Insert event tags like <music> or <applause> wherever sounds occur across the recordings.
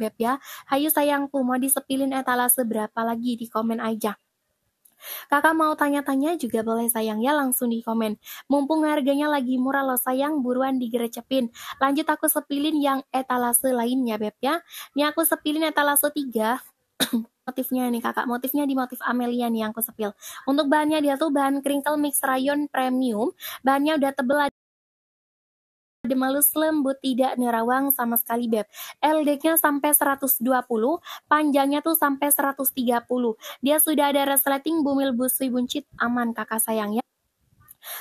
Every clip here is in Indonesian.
Beb ya. Hayu sayangku, mau disepilin etalase berapa lagi di komen aja. Kakak mau tanya-tanya juga boleh sayang ya langsung di komen. Mumpung harganya lagi murah loh sayang, buruan digerecepin. Lanjut aku sepilin yang etalase lainnya Beb ya. Ini aku sepilin etalase 3. <coughs> motifnya nih kakak, motifnya di motif Amelia nih yang aku sepil. Untuk bahannya dia tuh bahan crinkle mix rayon premium, bahannya udah tebel aja udah malus lembut tidak nerawang sama sekali beb ld nya sampai 120 panjangnya tuh sampai 130 dia sudah ada resleting bumil busui buncit aman kakak sayang ya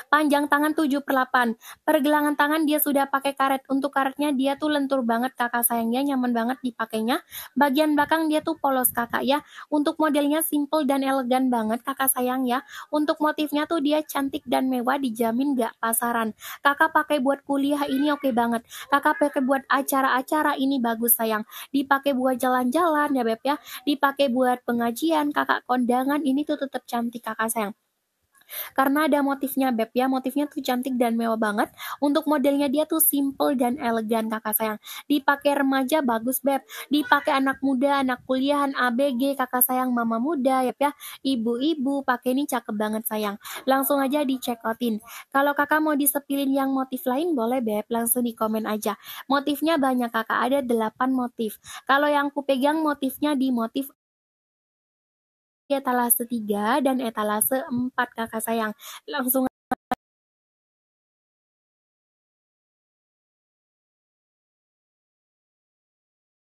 panjang tangan 7 per 8. Pergelangan tangan dia sudah pakai karet. Untuk karetnya dia tuh lentur banget kakak sayangnya, nyaman banget dipakainya. Bagian belakang dia tuh polos kakak ya. Untuk modelnya simple dan elegan banget kakak sayang ya. Untuk motifnya tuh dia cantik dan mewah dijamin gak pasaran. Kakak pakai buat kuliah ini oke okay banget. Kakak pakai buat acara-acara ini bagus sayang. Dipakai buat jalan-jalan ya beb ya. Dipakai buat pengajian kakak kondangan ini tuh tetap cantik kakak sayang karena ada motifnya beb ya motifnya tuh cantik dan mewah banget untuk modelnya dia tuh simple dan elegan kakak sayang dipakai remaja bagus beb dipakai anak muda anak kuliahan ABG kakak sayang mama muda ya ya ibu-ibu pakai ini cakep banget sayang langsung aja di check outin kalau kakak mau disepilin yang motif lain boleh beb langsung di komen aja motifnya banyak kakak ada 8 motif kalau yang ku pegang motifnya di motif etalase tiga dan etalase 4 Kakak sayang. Langsung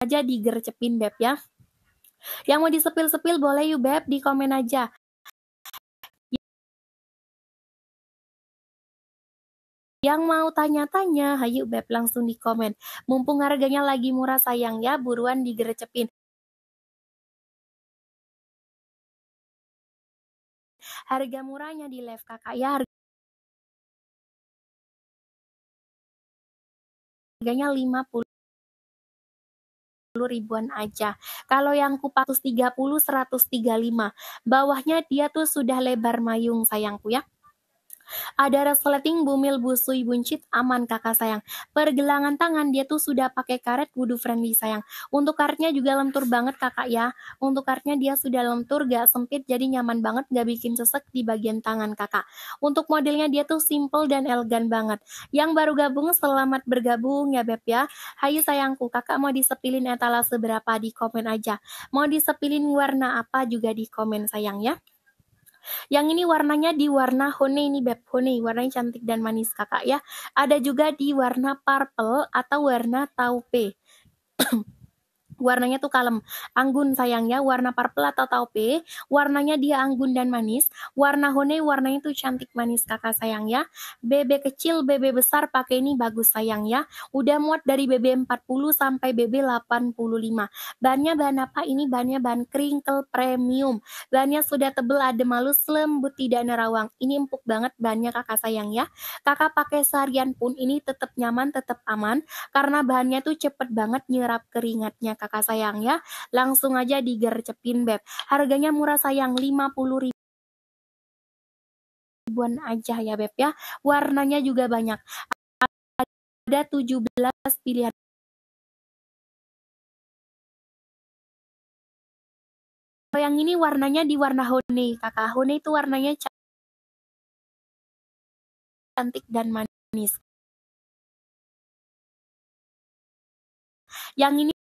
aja digercepin Beb ya. Yang mau disepil-sepil boleh yuk Beb di komen aja. Yang mau tanya-tanya, hayu Beb langsung di komen. Mumpung harganya lagi murah sayang ya, buruan digercepin. harga murahnya di Live Kakak ya harganya 50 ribuan aja. Kalau yang kupat 130 135. Bawahnya dia tuh sudah lebar mayung sayangku ya. Ada resleting bumil busui buncit aman kakak sayang. Pergelangan tangan dia tuh sudah pakai karet wudhu friendly sayang. Untuk karetnya juga lentur banget kakak ya. Untuk karetnya dia sudah lentur gak sempit jadi nyaman banget gak bikin sesek di bagian tangan kakak. Untuk modelnya dia tuh simple dan elegan banget. Yang baru gabung selamat bergabung ya Beb ya. Hai sayangku kakak mau disepilin etalase berapa di komen aja. Mau disepilin warna apa juga di komen sayang ya. Yang ini warnanya di warna honey ini beb, honey warnanya cantik dan manis kakak ya. Ada juga di warna purple atau warna taupe. Warnanya tuh kalem. Anggun sayangnya warna purple atau taupe, warnanya dia anggun dan manis. Warna hone warnanya tuh cantik manis kakak sayang ya. BB kecil, BB besar pakai ini bagus sayang ya. Udah muat dari BB 40 sampai BB 85. Bannya bahan apa? Ini bannya bahan crinkle premium. Bannya sudah tebel, ada malus, lembut, tidak nerawang. Ini empuk banget bannya kakak sayang ya. Kakak pakai seharian pun ini tetap nyaman, tetap aman karena bahannya tuh cepet banget nyerap keringatnya kakak kakak sayang ya. Langsung aja digercepin Beb. Harganya murah sayang 50 ribuan aja ya Beb ya. Warnanya juga banyak. Ada 17 pilihan yang ini warnanya di warna honey, kakak. Honey itu warnanya cantik dan manis. Yang ini